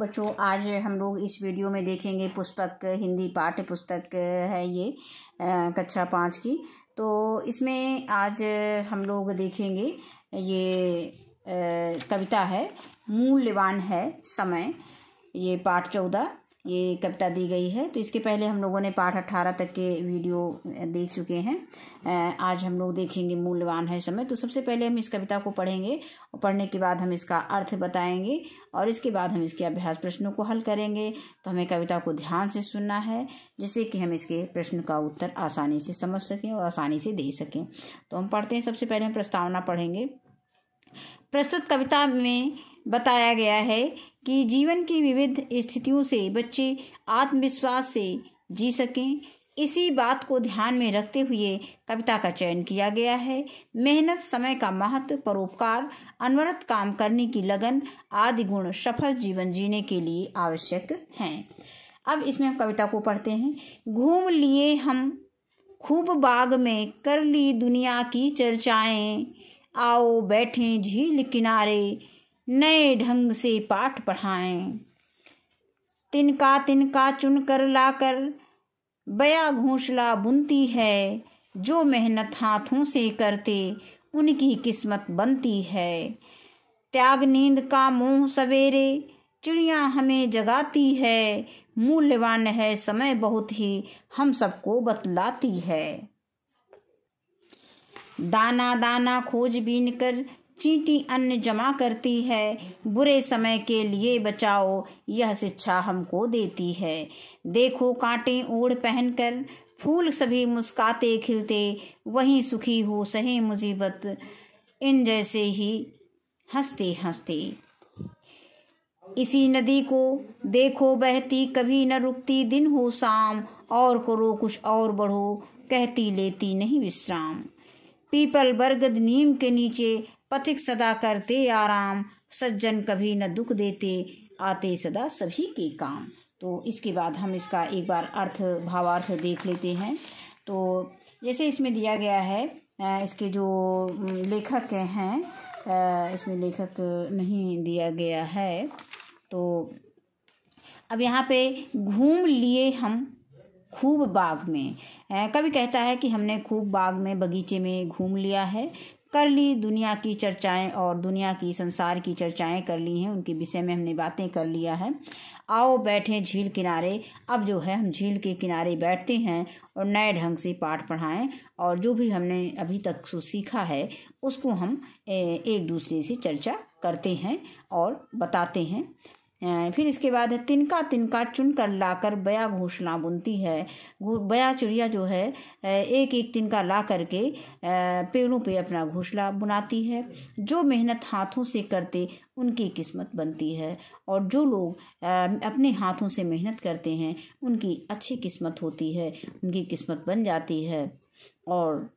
बच्चों आज हम लोग इस वीडियो में देखेंगे पुस्तक हिंदी पाठ्य पुस्तक है ये कक्षा पाँच की तो इसमें आज हम लोग देखेंगे ये कविता है मूल्यवान है समय ये पाठ चौदह ये कविता दी गई है तो इसके पहले हम लोगों ने पाठ अट्ठारह तक के वीडियो देख चुके हैं आज हम लोग देखेंगे मूल्यवान है समय तो सबसे पहले हम इस कविता को पढ़ेंगे और पढ़ने के बाद हम इसका अर्थ बताएंगे और इसके बाद हम इसके अभ्यास प्रश्नों को हल करेंगे तो हमें कविता को ध्यान से सुनना है जिससे कि हम इसके प्रश्न का उत्तर आसानी से समझ सकें और आसानी से दे सकें तो हम पढ़ते हैं सबसे पहले हम प्रस्तावना पढ़ेंगे प्रस्तुत कविता में बताया गया है कि जीवन की विविध स्थितियों से बच्चे आत्मविश्वास से जी सकें इसी बात को ध्यान में रखते हुए कविता का चयन किया गया है मेहनत समय का महत्व परोपकार अनवरत काम करने की लगन आदि गुण सफल जीवन जीने के लिए आवश्यक हैं अब इसमें हम कविता को पढ़ते हैं घूम लिए हम खूब बाग में कर ली दुनिया की चर्चाएं आओ बैठें झील किनारे नए ढंग से पाठ पढ़ाएं तिनका तिनका चुन कर लाकर बया घोंसला बुनती है जो मेहनत हाथों से करते उनकी किस्मत बनती है त्याग नींद का मोह सवेरे चिड़िया हमें जगाती है मूल्यवान है समय बहुत ही हम सबको बतलाती है दाना दाना खोज बीन कर चींटी अन्न जमा करती है बुरे समय के लिए बचाओ यह शिक्षा हमको देती है देखो कांटे ओढ़ पहनकर फूल सभी मुस्काते खिलते वहीं सुखी हो सहे मुसीबत इन जैसे ही हंसते हंसते इसी नदी को देखो बहती कभी न रुकती दिन हो शाम और करो कुछ और बढ़ो कहती लेती नहीं विश्राम पीपल बरगद नीम के नीचे पथिक सदा करते आराम सज्जन कभी न दुख देते आते सदा सभी के काम तो इसके बाद हम इसका एक बार अर्थ भावार्थ देख लेते हैं तो जैसे इसमें दिया गया है इसके जो लेखक हैं इसमें लेखक नहीं दिया गया है तो अब यहाँ पे घूम लिए हम खूब बाग में कवि कहता है कि हमने खूब बाग में बगीचे में घूम लिया है कर ली दुनिया की चर्चाएं और दुनिया की संसार की चर्चाएं कर ली हैं उनके विषय में हमने बातें कर लिया है आओ बैठे झील किनारे अब जो है हम झील के किनारे बैठते हैं और नए ढंग से पाठ पढ़ाएं और जो भी हमने अभी तक सीखा है उसको हम एक दूसरे से चर्चा करते हैं और बताते हैं फिर इसके बाद है तिनका तिनका चुन कर लाकर बया घोसला बुनती है बया चिड़िया जो है एक एक तिनका ला करके पेड़ों पे अपना घोसला बुनाती है जो मेहनत हाथों से करते उनकी किस्मत बनती है और जो लोग अपने हाथों से मेहनत करते हैं उनकी अच्छी किस्मत होती है उनकी किस्मत बन जाती है और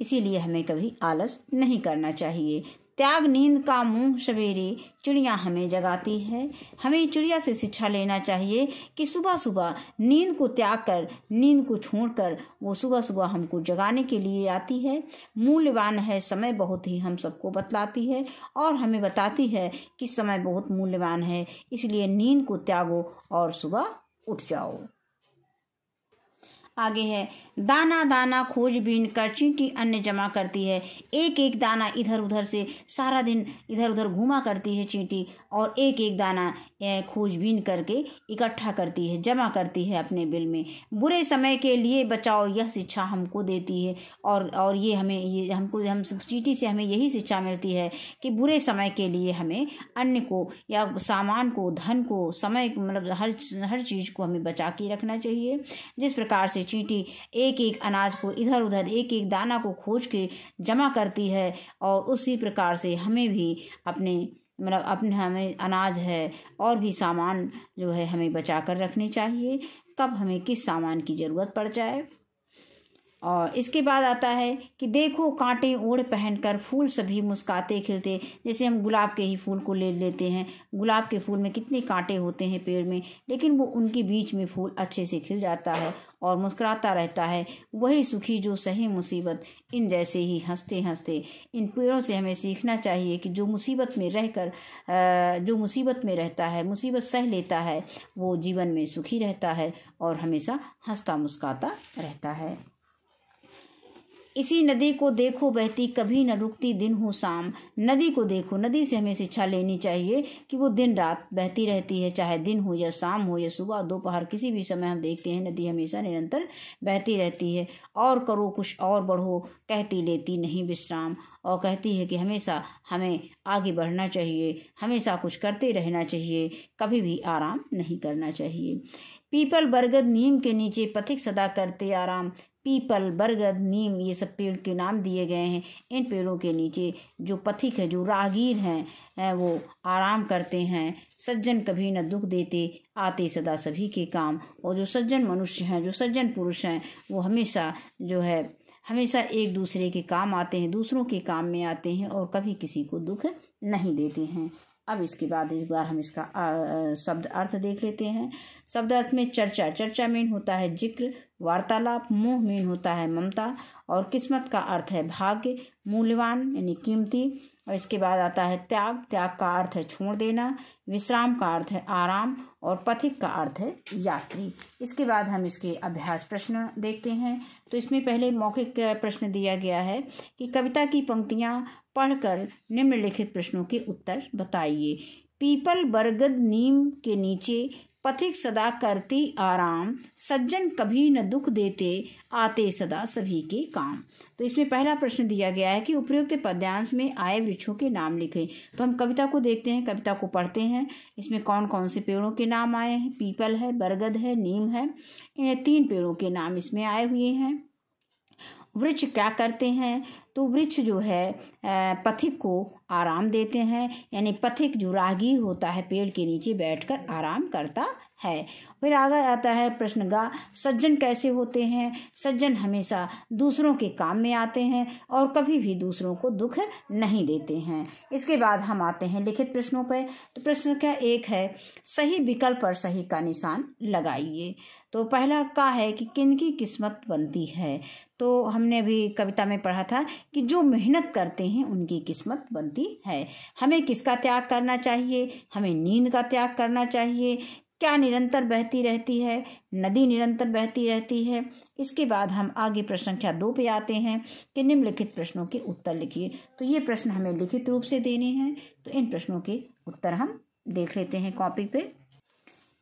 इसीलिए हमें कभी आलस नहीं करना चाहिए त्याग नींद का मुंह सवेरे चिड़िया हमें जगाती है हमें चिड़िया से शिक्षा लेना चाहिए कि सुबह सुबह नींद को त्याग कर नींद को छोड़कर वो सुबह सुबह हमको जगाने के लिए आती है मूल्यवान है समय बहुत ही हम सबको बतलाती है और हमें बताती है कि समय बहुत मूल्यवान है इसलिए नींद को त्यागो और सुबह उठ जाओ आगे है दाना दाना खोज बीन कर चींटी अन्न जमा करती है एक एक दाना इधर उधर से सारा दिन इधर उधर घुमा करती है चींटी और एक एक दाना खोज बीन करके इकट्ठा करती है जमा करती है अपने बिल में बुरे समय के लिए बचाओ यह शिक्षा हमको देती है और और ये हमें ये हमको हम चींटी से हमें यही शिक्षा मिलती है कि बुरे समय के लिए हमें अन्न को या सामान को धन को समय मतलब हर हर चीज़ को हमें बचा के रखना चाहिए जिस प्रकार से चींटी एक एक अनाज को इधर उधर एक एक दाना को खोज के जमा करती है और उसी प्रकार से हमें भी अपने मतलब अपने हमें अनाज है और भी सामान जो है हमें बचा कर रखने चाहिए कब हमें किस सामान की ज़रूरत पड़ जाए और इसके बाद आता है कि देखो कांटे ओढ़ पहनकर फूल सभी मुस्काते खिलते जैसे हम गुलाब के ही फूल को ले लेते हैं गुलाब के फूल में कितने कांटे होते हैं पेड़ में लेकिन वो उनके बीच में फूल अच्छे से खिल जाता है और मुस्कुराता रहता है वही सुखी जो सही मुसीबत इन जैसे ही हंसते हंसते इन पेड़ों से हमें सीखना चाहिए कि जो मुसीबत में रहकर जो मुसीबत में रहता है मुसीबत सह लेता है वो जीवन में सुखी रहता है और हमेशा हंसता मुस्काता रहता है इसी नदी को देखो बहती कभी न रुकती दिन हो शाम नदी को देखो नदी से हमें शिक्षा लेनी चाहिए कि वो दिन रात बहती रहती है चाहे दिन हो या शाम हो या सुबह दोपहर किसी भी समय हम देखते हैं नदी हमेशा निरंतर बहती रहती है और करो कुछ और बढ़ो कहती लेती नहीं विश्राम और कहती है कि हमेशा हमें आगे बढ़ना चाहिए हमेशा कुछ करते रहना चाहिए कभी भी आराम नहीं करना चाहिए पीपल बरगद नीम के नीचे पथिक सदा करते आराम पीपल बरगद नीम ये सब पेड़ के नाम दिए गए हैं इन पेड़ों के नीचे जो पथिक है जो राहगीर हैं वो आराम करते हैं सज्जन कभी न दुख देते आते सदा सभी के काम और जो सज्जन मनुष्य हैं जो सज्जन पुरुष हैं वो हमेशा जो है हमेशा एक दूसरे के काम आते हैं दूसरों के काम में आते हैं और कभी किसी को दुख नहीं देते हैं अब इसके बाद इस बार हम इसका शब्द अर्थ देख लेते हैं शब्द अर्थ में चर्चा चर्चा मीन होता है जिक्र वार्तालाप मोह मीन होता है ममता और किस्मत का अर्थ है भाग्य मूल्यवान यानी कीमती और इसके बाद आता है त्याग त्याग का अर्थ है छोड़ देना विश्राम का अर्थ है आराम और पथिक का अर्थ है यात्री इसके बाद हम इसके अभ्यास प्रश्न देखते हैं तो इसमें पहले मौखिक प्रश्न दिया गया है कि कविता की पंक्तियाँ पढ़कर निम्नलिखित प्रश्नों के उत्तर बताइए पीपल बरगद नीम के नीचे पथिक सदा करती आराम सज्जन कभी न दुख देते आते सदा सभी के काम तो इसमें पहला प्रश्न दिया गया है कि उपयुक्त पद्यांश में आए वृक्षों के नाम लिखे तो हम कविता को देखते हैं कविता को पढ़ते हैं इसमें कौन कौन से पेड़ों के नाम आए हैं पीपल है बरगद है नीम है इन तीन पेड़ों के नाम इसमें आए हुए हैं वृक्ष क्या करते हैं तो वृक्ष जो है पथिक को आराम देते हैं यानी पथिक जो रागी होता है पेड़ के नीचे बैठकर आराम करता है फिर आगे आता है प्रश्न गा सज्जन कैसे होते हैं सज्जन हमेशा दूसरों के काम में आते हैं और कभी भी दूसरों को दुख नहीं देते हैं इसके बाद हम आते हैं लिखित प्रश्नों पर तो प्रश्न क्या एक है सही विकल्प पर सही का निशान लगाइए तो पहला का है कि किन की किस्मत बनती है तो हमने भी कविता में पढ़ा था कि जो मेहनत करते हैं उनकी किस्मत बनती है हमें किसका त्याग करना चाहिए हमें नींद का त्याग करना चाहिए क्या निरंतर बहती रहती है नदी निरंतर बहती रहती है इसके बाद हम आगे प्रश्न संख्या दो पे आते हैं कि निम्नलिखित प्रश्नों के उत्तर लिखिए तो ये प्रश्न हमें लिखित रूप से देने हैं तो इन प्रश्नों के उत्तर हम देख लेते हैं कॉपी पे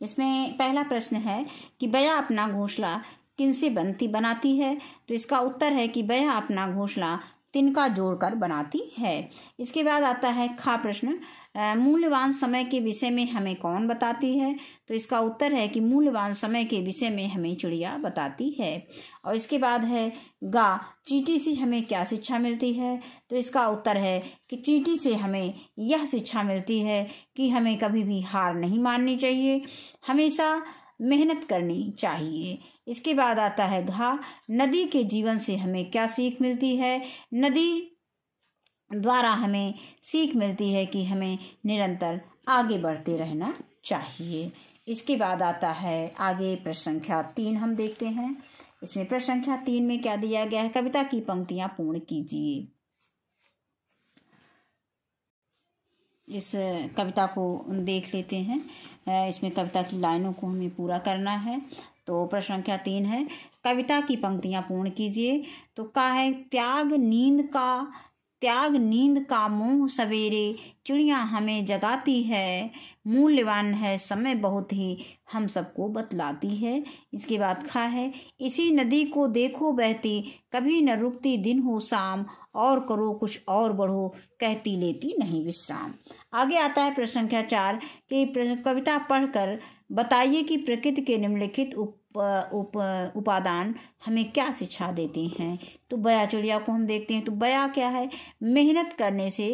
इसमें पहला प्रश्न है कि बया अपना घोंसला किनसे बनती बनाती है तो इसका उत्तर है कि बया अपना घोंसला तिनका जोड़कर बनाती है इसके बाद आता है खा प्रश्न मूल्यवान समय के विषय में हमें कौन बताती है तो इसका उत्तर है कि मूल्यवान समय के विषय में हमें चिड़िया बताती है और इसके बाद है गा चीटी से हमें क्या शिक्षा मिलती है तो इसका उत्तर है कि चीटी से हमें यह शिक्षा मिलती है कि हमें कभी भी हार नहीं माननी चाहिए हमेशा मेहनत करनी चाहिए इसके बाद आता है घा नदी के जीवन से हमें क्या सीख मिलती है नदी द्वारा हमें सीख मिलती है कि हमें निरंतर आगे बढ़ते रहना चाहिए इसके बाद आता है आगे प्रश्न संख्या तीन हम देखते हैं इसमें प्रश्न संख्या तीन में क्या दिया गया है कविता की पंक्तियां पूर्ण कीजिए इस कविता को देख लेते हैं इसमें कविता की लाइनों को हमें पूरा करना है तो प्रश्न संख्या तीन है कविता की पंक्तियां पूर्ण कीजिए तो का है त्याग नींद का त्याग नींद का मोह सवेरे चिड़िया हमें जगाती है मूल्यवान है समय बहुत ही हम सबको बतलाती है इसके बाद खा है इसी नदी को देखो बहती कभी न रुकती दिन हो शाम और करो कुछ और बढ़ो कहती लेती नहीं विश्राम आगे आता है प्रश्न संख्या चार कि कविता पढ़कर बताइए कि प्रकृति के निम्नलिखित उप उप उपादान हमें क्या शिक्षा देते हैं तो चिड़िया को हम देखते हैं तो बया क्या है मेहनत करने से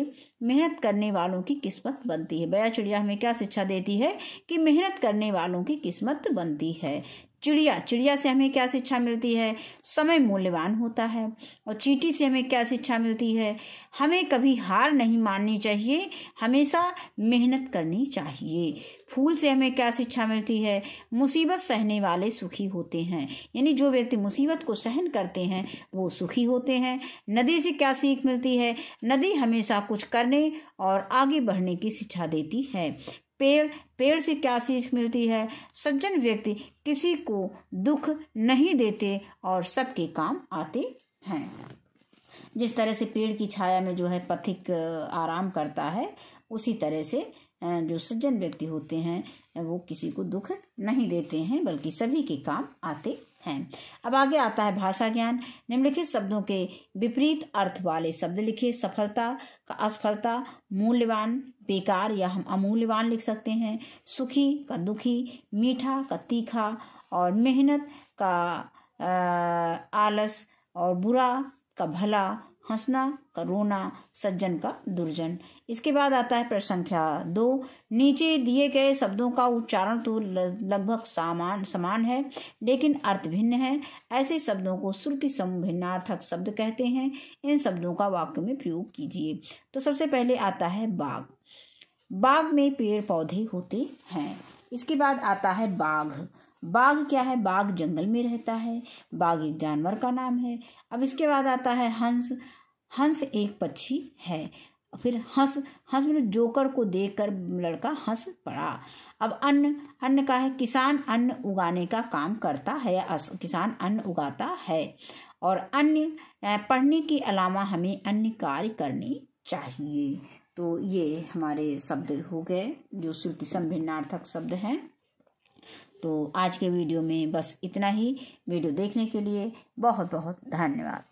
मेहनत करने वालों की किस्मत बनती है चिड़िया हमें क्या शिक्षा देती है कि मेहनत करने वालों की किस्मत बनती है चिड़िया चिड़िया से हमें क्या शिक्षा मिलती है समय मूल्यवान होता है और चींटी से हमें क्या शिक्षा मिलती है हमें कभी हार नहीं माननी चाहिए हमेशा मेहनत करनी चाहिए फूल से हमें क्या शिक्षा मिलती है मुसीबत सहने वाले सुखी होते हैं यानी जो व्यक्ति मुसीबत को सहन करते हैं वो सुखी होते हैं नदी से क्या सीख मिलती है नदी हमेशा कुछ करने और आगे बढ़ने की शिक्षा देती है पेड़ पेड़ से क्या सीख मिलती है सज्जन व्यक्ति किसी को दुख नहीं देते और सबके काम आते हैं जिस तरह से पेड़ की छाया में जो है पथिक आराम करता है उसी तरह से जो सज्जन व्यक्ति होते हैं वो किसी को दुख नहीं देते हैं बल्कि सभी के काम आते हैं अब आगे आता है भाषा ज्ञान निम्नलिखित शब्दों के विपरीत अर्थ वाले शब्द लिखिए सफलता का असफलता मूल्यवान बेकार या हम अमूल्यवान लिख सकते हैं सुखी का दुखी मीठा का तीखा और मेहनत का आलस और बुरा का भला हंसना का रोना सज्जन का दुर्जन इसके बाद आता है प्रश्न संख्या दो नीचे दिए गए शब्दों का उच्चारण तो लगभग समान समान है लेकिन अर्थ भिन्न है ऐसे शब्दों को श्रुति समिन्नार्थक शब्द कहते हैं इन शब्दों का वाक्य में प्रयोग कीजिए तो सबसे पहले आता है बाघ बाघ में पेड़ पौधे होते हैं इसके बाद आता है बाघ बाघ क्या है बाघ जंगल में रहता है बाघ एक जानवर का नाम है अब इसके बाद आता है हंस हंस एक पक्षी है फिर हंस हंस मतलब जोकर को देखकर लड़का हंस पड़ा अब अन्न अन्न का है किसान अन्न उगाने का काम करता है किसान अन्न उगाता है और अन्य पढ़ने के अलावा हमें अन्य कार्य करने चाहिए तो ये हमारे शब्द हो गए जो श्रुति संभिन्नार्थक शब्द हैं तो आज के वीडियो में बस इतना ही वीडियो देखने के लिए बहुत बहुत धन्यवाद